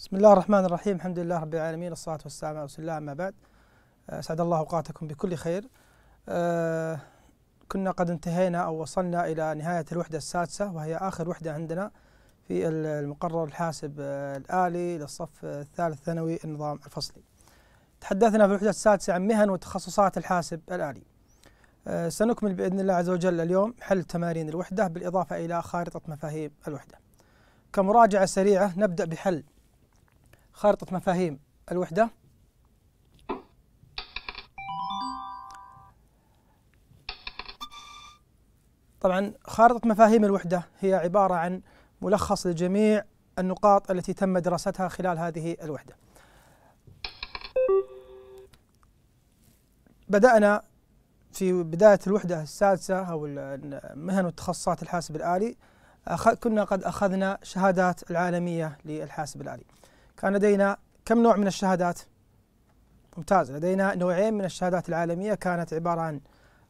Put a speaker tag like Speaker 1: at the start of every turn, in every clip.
Speaker 1: بسم الله الرحمن الرحيم الحمد لله رب العالمين الصلاة والسلام على رسول الله أما بعد أسعد الله أوقاتكم بكل خير أه كنا قد انتهينا أو وصلنا إلى نهاية الوحدة السادسة وهي آخر وحدة عندنا في المقرر الحاسب أه، الآلي للصف الثالث ثانوي النظام الفصلي تحدثنا في الوحدة السادسة عن مهن وتخصصات الحاسب الآلي أه سنكمل بإذن الله عز وجل اليوم حل تمارين الوحدة بالإضافة إلى خارطة مفاهيم الوحدة كمراجعة سريعة نبدأ بحل خارطة مفاهيم الوحدة طبعا خارطة مفاهيم الوحدة هي عبارة عن ملخص لجميع النقاط التي تم دراستها خلال هذه الوحدة بدأنا في بداية الوحدة السادسة أو المهن والتخصصات الحاسب الآلي كنا قد أخذنا شهادات العالمية للحاسب الآلي كان لدينا كم نوع من الشهادات ممتاز لدينا نوعين من الشهادات العالمية كانت عبارة عن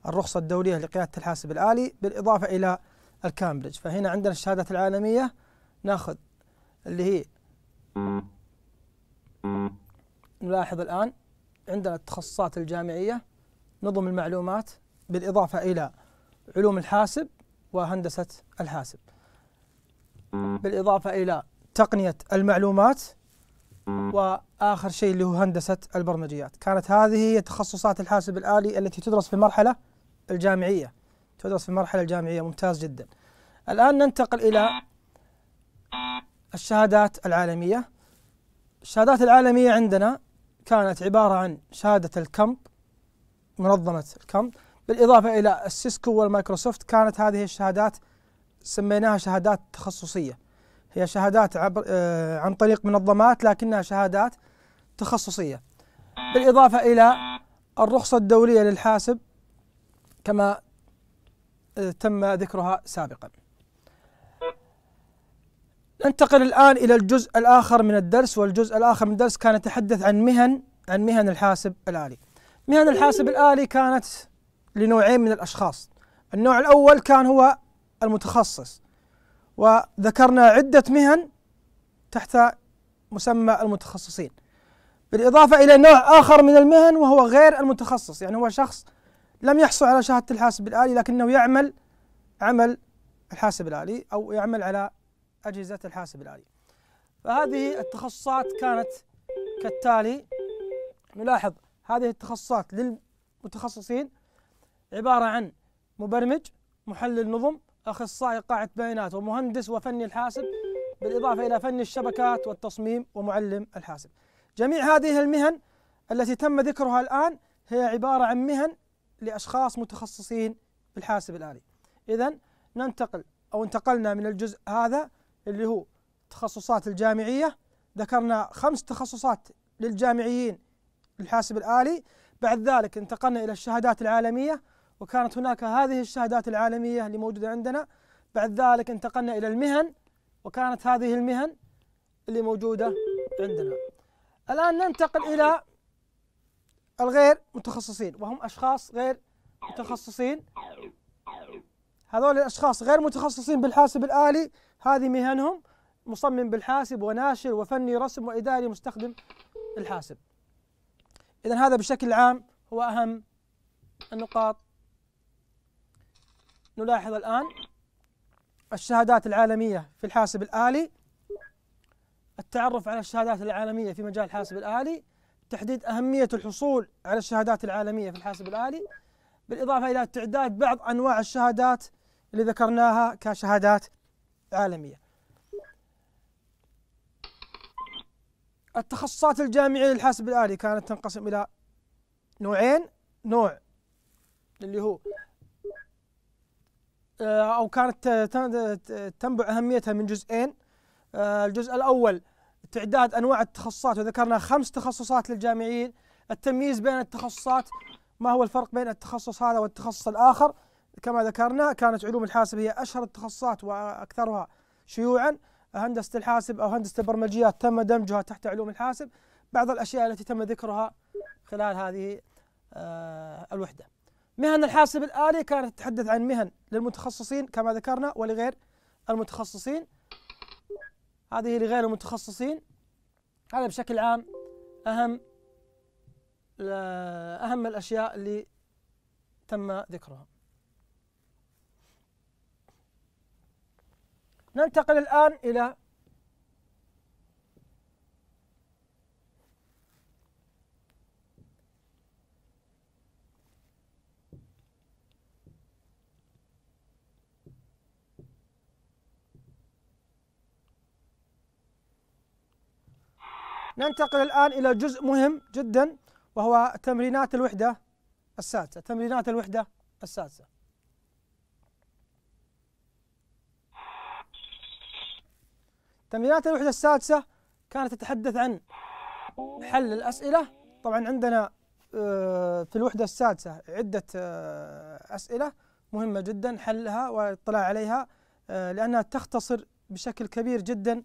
Speaker 1: الرخصة الدولية لقيادة الحاسب الآلي بالإضافة إلى الكامبريدج فهنا عندنا الشهادات العالمية ناخذ اللي هي نلاحظ الآن عندنا التخصصات الجامعية نظم المعلومات بالإضافة إلى علوم الحاسب وهندسة الحاسب بالإضافة إلى تقنية المعلومات واخر شيء اللي هو هندسه البرمجيات، كانت هذه هي تخصصات الحاسب الالي التي تدرس في المرحله الجامعيه. تدرس في المرحله الجامعيه ممتاز جدا. الان ننتقل الى الشهادات العالميه. الشهادات العالميه عندنا كانت عباره عن شهاده الكمب منظمه الكمب بالاضافه الى السيسكو والمايكروسوفت كانت هذه الشهادات سميناها شهادات تخصصيه. هي شهادات عبر آه، عن طريق منظمات لكنها شهادات تخصصية بالإضافة إلى الرخصة الدولية للحاسب كما آه، تم ذكرها سابقا ننتقل الآن إلى الجزء الآخر من الدرس والجزء الآخر من الدرس كان يتحدث عن مهن عن مهن الحاسب الآلي مهن الحاسب الآلي كانت لنوعين من الأشخاص النوع الأول كان هو المتخصص وذكرنا عدة مهن تحت مسمى المتخصصين بالإضافة إلى نوع آخر من المهن وهو غير المتخصص يعني هو شخص لم يحصل على شهادة الحاسب الآلي لكنه يعمل عمل الحاسب الآلي أو يعمل على أجهزة الحاسب الآلي فهذه التخصصات كانت كالتالي نلاحظ هذه التخصصات للمتخصصين عبارة عن مبرمج محلل نظم أخصائي قاعة بيانات ومهندس وفني الحاسب بالإضافة إلى فني الشبكات والتصميم ومعلم الحاسب جميع هذه المهن التي تم ذكرها الآن هي عبارة عن مهن لأشخاص متخصصين بالحاسب الآلي إذا ننتقل أو انتقلنا من الجزء هذا اللي هو التخصصات الجامعية ذكرنا خمس تخصصات للجامعيين للحاسب الآلي بعد ذلك انتقلنا إلى الشهادات العالمية وكانت هناك هذه الشهادات العالمية اللي موجودة عندنا بعد ذلك انتقلنا إلى المهن وكانت هذه المهن اللي موجودة عندنا الآن ننتقل إلى الغير متخصصين وهم أشخاص غير متخصصين هذول الأشخاص غير متخصصين بالحاسب الآلي هذه مهنهم مصمم بالحاسب وناشر وفني رسم وإداري مستخدم الحاسب إذا هذا بشكل عام هو أهم النقاط نلاحظ الآن الشهادات العالمية في الحاسب الآلي التعرف على الشهادات العالمية في مجال الحاسب الآلي تحديد أهمية الحصول على الشهادات العالمية في الحاسب الآلي بالإضافة إلى تعداد بعض أنواع الشهادات اللي ذكرناها كشهادات عالمية التخصصات الجامعية للحاسب الآلي كانت تنقسم إلى نوعين نوع اللي هو آه، او كانت تنبع اهميتها من جزئين آه، الجزء الاول تعداد انواع التخصصات وذكرنا خمس تخصصات للجامعيين التمييز بين التخصصات ما هو الفرق بين التخصص هذا والتخصص الاخر كما ذكرنا كانت علوم الحاسب هي اشهر التخصصات واكثرها شيوعا هندسه الحاسب او هندسه البرمجيات تم دمجها تحت علوم الحاسب بعض الاشياء التي تم ذكرها خلال هذه آه، الوحده مهن الحاسب الآلي كانت تتحدث عن مهن للمتخصصين كما ذكرنا ولغير المتخصصين هذه لغير المتخصصين هذا بشكل عام أهم أهم الأشياء اللي تم ذكرها ننتقل الآن إلى ننتقل الآن إلى جزء مهم جدا وهو تمرينات الوحدة السادسة تمرينات الوحدة السادسة تمرينات الوحدة السادسة كانت تتحدث عن حل الأسئلة طبعا عندنا آه، في الوحدة السادسة عدة آه، أسئلة مهمة جدا حلها والاطلاع عليها آه، لأنها تختصر بشكل كبير جدا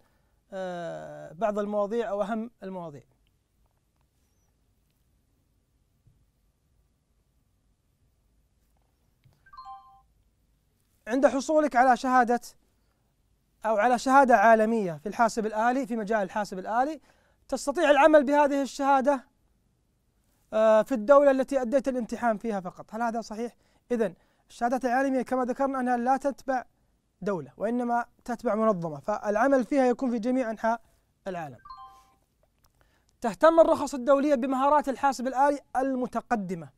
Speaker 1: آه، بعض المواضيع أو أهم المواضيع عند حصولك على شهادة أو على شهادة عالمية في الحاسب الآلي في مجال الحاسب الآلي تستطيع العمل بهذه الشهادة آه، في الدولة التي أديت الامتحان فيها فقط هل هذا صحيح؟ إذا الشهادات العالمية كما ذكرنا أنها لا تتبع دولة وإنما تتبع منظمة فالعمل فيها يكون في جميع أنحاء العالم تهتم الرخص الدولية بمهارات الحاسب الآلي المتقدمة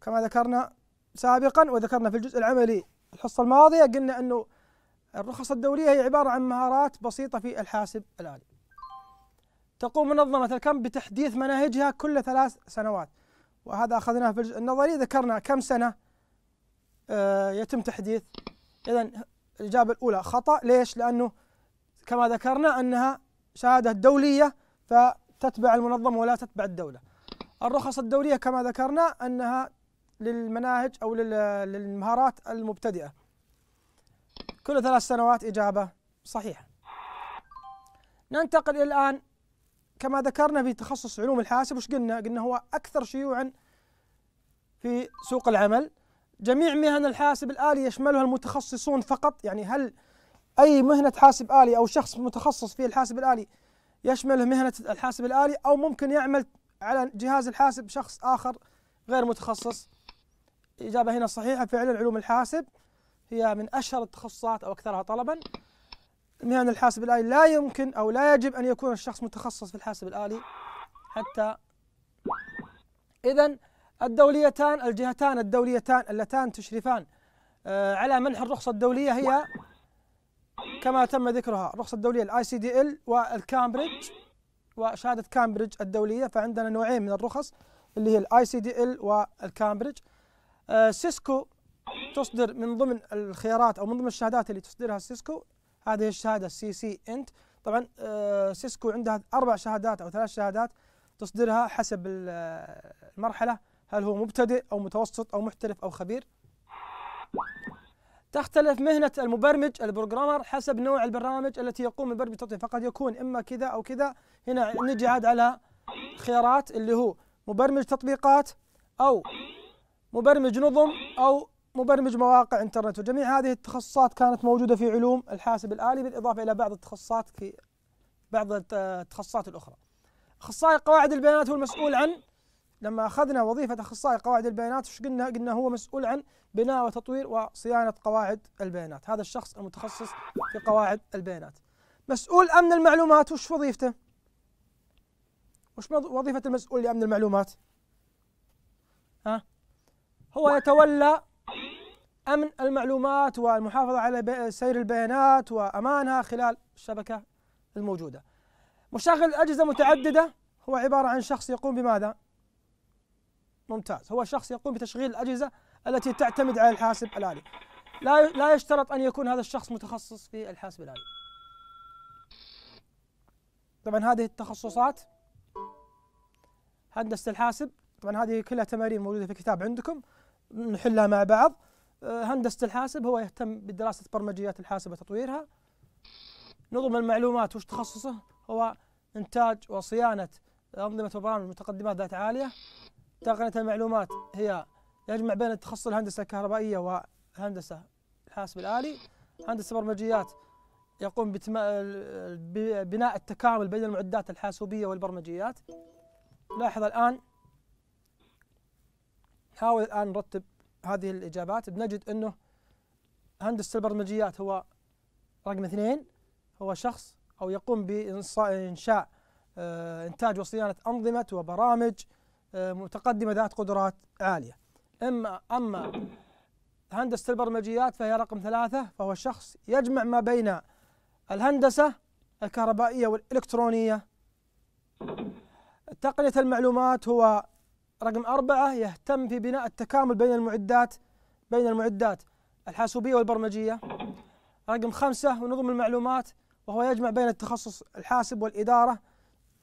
Speaker 1: كما ذكرنا سابقا وذكرنا في الجزء العملي الحصة الماضية قلنا أنه الرخص الدولية هي عبارة عن مهارات بسيطة في الحاسب الآلي تقوم منظمة الكم بتحديث مناهجها كل ثلاث سنوات وهذا أخذناه في الجزء النظري ذكرنا كم سنة آه، يتم تحديث إذا الإجابة الأولى خطأ ليش؟ لأنه كما ذكرنا أنها شهادة دولية فتتبع المنظمة ولا تتبع الدولة الرخص الدولية كما ذكرنا أنها للمناهج أو للمهارات المبتدئة كل ثلاث سنوات إجابة صحيحة ننتقل إلى الآن كما ذكرنا في تخصص علوم الحاسب وش قلنا؟ قلنا هو أكثر شيوعا في سوق العمل جميع مهن الحاسب الآلي يشملها المتخصصون فقط يعني هل أي مهنة حاسب آلي أو شخص متخصص في الحاسب الآلي يشمله مهنة الحاسب الآلي أو ممكن يعمل على جهاز الحاسب شخص آخر غير متخصص إجابة هنا صحيحة فعلا علوم الحاسب هي من أشهر التخصصات أو أكثرها طلبا مهن الحاسب الآلي لا يمكن أو لا يجب أن يكون الشخص متخصص في الحاسب الآلي حتى إذا الدوليتان الجهتان الدوليتان اللتان تشرفان آه، على منح الرخصة الدولية هي كما تم ذكرها الرخصة الدولية الاي سي دي ال والكامبريدج وشهادة كامبريدج الدولية فعندنا نوعين من الرخص اللي هي الاي سي دي ال والكامبريدج آه، سيسكو تصدر من ضمن الخيارات او من ضمن الشهادات اللي تصدرها سيسكو هذه الشهادة السي سي انت طبعا آه، سيسكو عندها اربع شهادات او ثلاث شهادات تصدرها حسب المرحلة هل هو مبتدئ أو متوسط أو محترف أو خبير؟ تختلف مهنة المبرمج البروجرامر حسب نوع البرنامج التي يقوم البرمج التطبيق فقد يكون إما كذا أو كذا هنا نجي عاد على خيارات اللي هو مبرمج تطبيقات أو مبرمج نظم أو مبرمج مواقع انترنت وجميع هذه التخصصات كانت موجودة في علوم الحاسب الآلي بالإضافة إلى بعض التخصصات في بعض التخصصات الأخرى أخصائي قواعد البيانات هو المسؤول عن لما أخذنا وظيفة أخصائي قواعد البيانات ايش قلنا؟ قلنا هو مسؤول عن بناء وتطوير وصيانة قواعد البيانات، هذا الشخص المتخصص في قواعد البيانات. مسؤول أمن المعلومات وش وظيفته؟ وش وظيفة المسؤول لأمن المعلومات؟ ها؟ هو يتولى أمن المعلومات والمحافظة على سير البيانات وأمانها خلال الشبكة الموجودة. مشغل أجهزة متعددة هو عبارة عن شخص يقوم بماذا؟ ممتاز هو شخص يقوم بتشغيل الأجهزة التي تعتمد على الحاسب الآلي لا لا يشترط أن يكون هذا الشخص متخصص في الحاسب الآلي طبعا هذه التخصصات هندسة الحاسب طبعا هذه كلها تمارين موجودة في الكتاب عندكم نحلها مع بعض آه، هندسة الحاسب هو يهتم بدراسة برمجيات الحاسب وتطويرها نظم المعلومات وش تخصصه هو إنتاج وصيانة أنظمة وبرامج متقدمات ذات عالية تقنية المعلومات هي يجمع بين التخصص الهندسة الكهربائية وهندسة الحاسب الآلي هندسة برمجيات يقوم ببناء التكامل بين المعدات الحاسوبية والبرمجيات لاحظ الآن نحاول الآن نرتب هذه الإجابات بنجد أنه هندسة البرمجيات هو رقم اثنين هو شخص أو يقوم بإنشاء آه، إنتاج وصيانة أنظمة وبرامج آه، متقدمه ذات قدرات عاليه اما اما هندسه البرمجيات فهي رقم ثلاثه فهو الشخص يجمع ما بين الهندسه الكهربائيه والالكترونيه تقنيه المعلومات هو رقم أربعة يهتم في بناء التكامل بين المعدات بين المعدات الحاسوبية والبرمجية رقم خمسة ونظم المعلومات وهو يجمع بين التخصص الحاسب والإدارة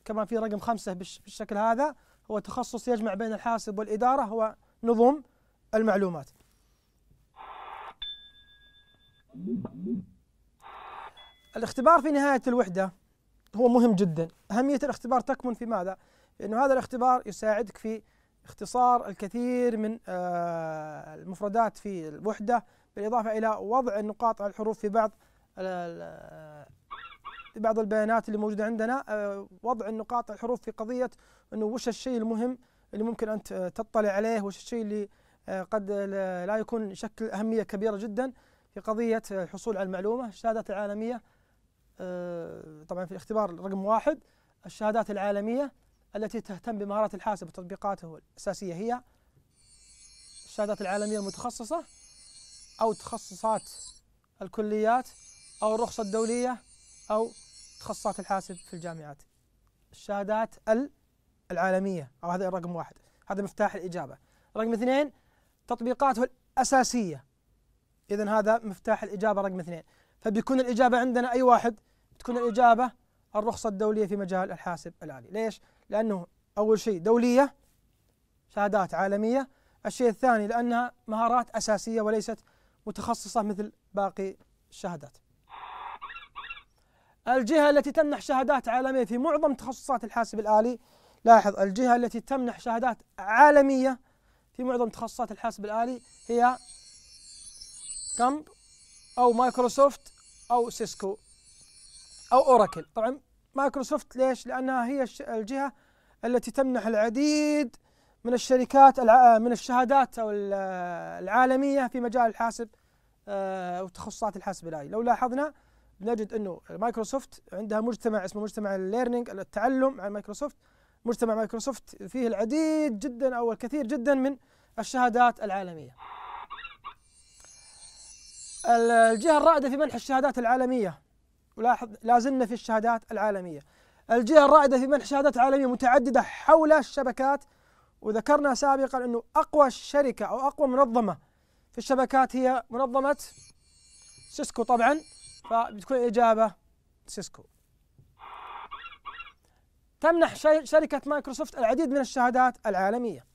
Speaker 1: كما في رقم خمسة بالشكل هذا هو تخصص يجمع بين الحاسب والإدارة هو نظم المعلومات الاختبار في نهاية الوحدة هو مهم جدا أهمية الاختبار تكمن في ماذا؟ أنه هذا الاختبار يساعدك في اختصار الكثير من آه، المفردات في الوحدة بالإضافة إلى وضع النقاط على الحروف في بعض آه، بعض البيانات اللي موجوده عندنا آه، وضع النقاط الحروف في قضيه انه وش الشيء المهم اللي ممكن انت تطلع عليه وش الشيء اللي آه، قد لا يكون يشكل اهميه كبيره جدا في قضيه الحصول على المعلومه الشهادات العالميه آه، طبعا في الاختبار رقم واحد الشهادات العالميه التي تهتم بمهارات الحاسب وتطبيقاته الاساسيه هي الشهادات العالميه المتخصصه او تخصصات الكليات او الرخصه الدوليه او تخصصات الحاسب في الجامعات الشهادات العالمية أو هذا رقم واحد هذا مفتاح الإجابة رقم اثنين تطبيقاته الأساسية إذا هذا مفتاح الإجابة رقم اثنين فبيكون الإجابة عندنا أي واحد تكون الإجابة الرخصة الدولية في مجال الحاسب الآلي ليش؟ لأنه أول شيء دولية شهادات عالمية الشيء الثاني لأنها مهارات أساسية وليست متخصصة مثل باقي الشهادات الجهة التي تمنح شهادات عالمية في معظم تخصصات الحاسب الآلي لاحظ الجهة التي تمنح شهادات عالمية في معظم تخصصات الحاسب الآلي هي كمب أو مايكروسوفت أو سيسكو أو أوراكل طبعا مايكروسوفت ليش؟ لأنها هي الجهة التي تمنح العديد من الشركات من الشهادات أو العالمية في مجال الحاسب آه، وتخصصات الحاسب الآلي لو لاحظنا بنجد انه مايكروسوفت عندها مجتمع اسمه مجتمع الليرنينج التعلم على مايكروسوفت مجتمع مايكروسوفت فيه العديد جدا او الكثير جدا من الشهادات العالميه الجهه الرائده في منح الشهادات العالميه ولاحظ لازلنا في الشهادات العالميه الجهه الرائده في منح شهادات عالميه متعدده حول الشبكات وذكرنا سابقا انه اقوى شركه او اقوى منظمه في الشبكات هي منظمه سيسكو طبعا فبتكون الإجابة سيسكو تمنح شركة مايكروسوفت العديد من الشهادات العالمية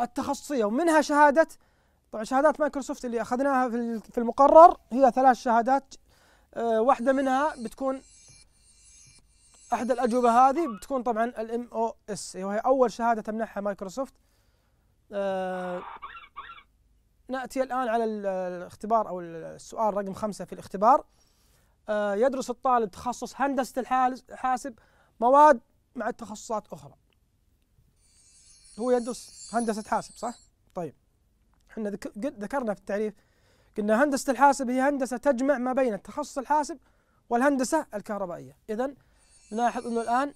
Speaker 1: التخصصية ومنها شهادة طبعا شهادات مايكروسوفت اللي أخذناها في المقرر هي ثلاث شهادات آه، واحدة منها بتكون أحد الاجوبه هذه بتكون طبعا الام او اس وهي اول شهاده تمنحها مايكروسوفت آه، ناتي الان على الاختبار او السؤال رقم خمسه في الاختبار آه، يدرس الطالب تخصص هندسة الحاسب مواد مع التخصصات أخرى هو يدرس هندسة حاسب صح؟ طيب احنا ذكرنا في التعريف قلنا هندسة الحاسب هي هندسة تجمع ما بين التخصص الحاسب والهندسة الكهربائية إذا نلاحظ أنه الآن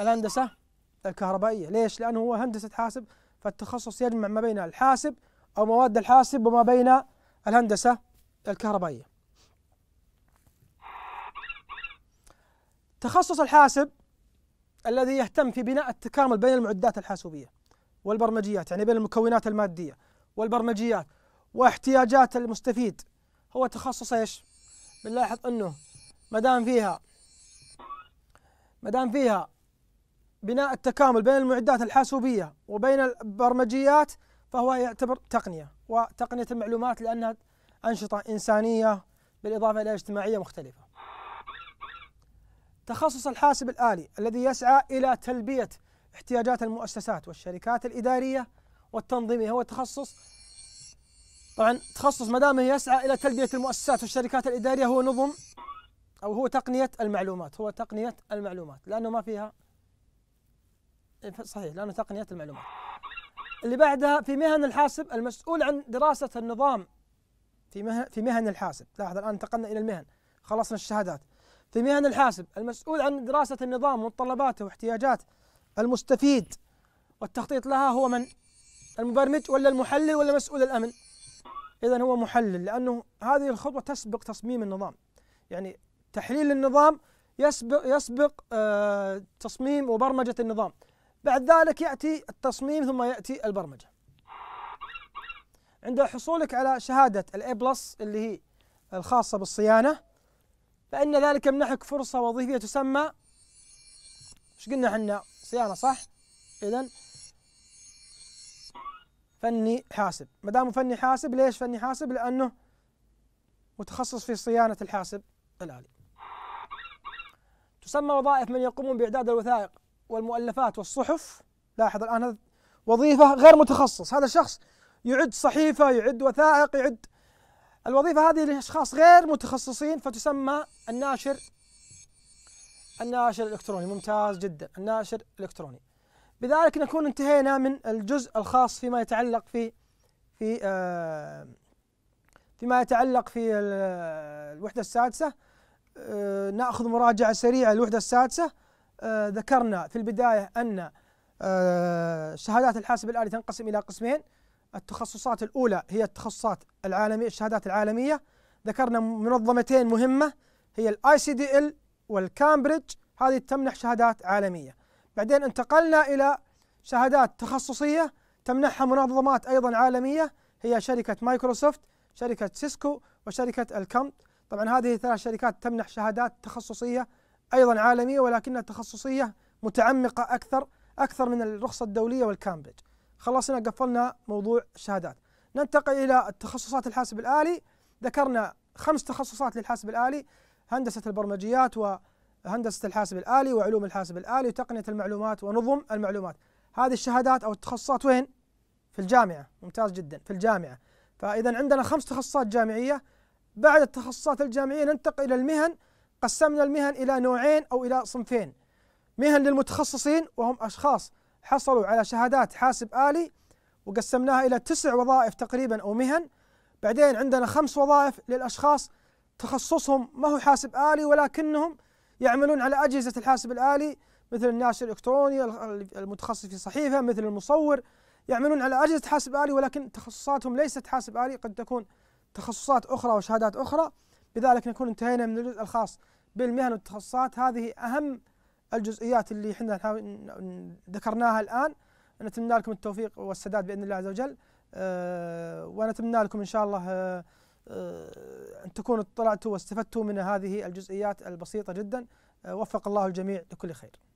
Speaker 1: الهندسة الكهربائية ليش؟ لأنه هو هندسة حاسب فالتخصص يجمع ما بين الحاسب أو مواد الحاسب وما بين الهندسة الكهربائية تخصص الحاسب الذي يهتم في بناء التكامل بين المعدات الحاسوبيه والبرمجيات يعني بين المكونات الماديه والبرمجيات واحتياجات المستفيد هو تخصص ايش؟ بنلاحظ انه ما دام فيها ما دام فيها بناء التكامل بين المعدات الحاسوبيه وبين البرمجيات فهو يعتبر تقنيه وتقنيه المعلومات لانها انشطه انسانيه بالاضافه الى اجتماعيه مختلفه. تخصص الحاسب الآلي الذي يسعى إلى تلبية احتياجات المؤسسات والشركات الإدارية والتنظيمية هو تخصص طبعا تخصص ما دام يسعى إلى تلبية المؤسسات والشركات الإدارية هو نظم أو هو تقنية المعلومات هو تقنية المعلومات لأنه ما فيها صحيح لأنه تقنية المعلومات اللي بعدها في مهن الحاسب المسؤول عن دراسة النظام في مهن في مهن الحاسب لاحظ الآن انتقلنا إلى المهن خلصنا الشهادات في مهن الحاسب المسؤول عن دراسة النظام ومتطلباته واحتياجات المستفيد والتخطيط لها هو من؟ المبرمج ولا المحلل ولا مسؤول الأمن؟ إذا هو محلل لأنه هذه الخطوة تسبق تصميم النظام يعني تحليل النظام يسبق يسبق آه، تصميم وبرمجة النظام بعد ذلك يأتي التصميم ثم يأتي البرمجة عند حصولك على شهادة الاي بلس اللي هي الخاصة بالصيانة فإن ذلك يمنحك فرصة وظيفية تسمى ايش قلنا احنا صيانة صح؟ إذا فني حاسب ما دام فني حاسب ليش فني حاسب؟ لأنه متخصص في صيانة الحاسب الآلي تسمى وظائف من يقومون بإعداد الوثائق والمؤلفات والصحف لاحظ الآن هذا وظيفة غير متخصص هذا شخص يعد صحيفة يعد وثائق يعد الوظيفة هذه لأشخاص غير متخصصين فتسمى الناشر الناشر الإلكتروني ممتاز جدا الناشر الإلكتروني بذلك نكون انتهينا من الجزء الخاص فيما يتعلق في في آه، فيما يتعلق في آه، الوحدة السادسة آه، نأخذ مراجعة سريعة للوحدة السادسة ذكرنا في البداية أن شهادات الحاسب الآلي تنقسم إلى قسمين التخصصات الأولى هي التخصصات العالمية الشهادات العالمية ذكرنا منظمتين مهمة هي الاي سي دي ال والكامبريدج هذه تمنح شهادات عالمية بعدين انتقلنا إلى شهادات تخصصية تمنحها منظمات أيضا عالمية هي شركة مايكروسوفت شركة سيسكو وشركة الكم طبعا هذه ثلاث شركات تمنح شهادات تخصصية أيضا عالمية ولكنها تخصصية متعمقة أكثر أكثر من الرخصة الدولية والكامبريدج خلصنا قفلنا موضوع الشهادات ننتقل إلى التخصصات الحاسب الآلي ذكرنا خمس تخصصات للحاسب الآلي هندسة البرمجيات وهندسة الحاسب الآلي وعلوم الحاسب الآلي وتقنية المعلومات ونظم المعلومات هذه الشهادات أو التخصصات وين؟ في الجامعة ممتاز جدا في الجامعة فإذا عندنا خمس تخصصات جامعية بعد التخصصات الجامعية ننتقل إلى المهن قسمنا المهن إلى نوعين أو إلى صنفين مهن للمتخصصين وهم أشخاص حصلوا على شهادات حاسب آلي وقسمناها إلى تسع وظائف تقريبا أو مهن بعدين عندنا خمس وظائف للأشخاص تخصصهم ما هو حاسب آلي ولكنهم يعملون على أجهزة الحاسب الآلي مثل الناشر الإلكتروني المتخصص في صحيفة مثل المصور يعملون على أجهزة حاسب آلي ولكن تخصصاتهم ليست حاسب آلي قد تكون تخصصات أخرى وشهادات أخرى بذلك نكون انتهينا من الجزء الخاص بالمهن والتخصصات هذه أهم الجزئيات اللي احنا ذكرناها الآن نتمنى لكم التوفيق والسداد بإذن الله عز وجل آه، ونتمنى لكم إن شاء الله آه، آه، أن تكونوا اطلعتوا واستفدتوا من هذه الجزئيات البسيطة جدا وفق الله الجميع لكل خير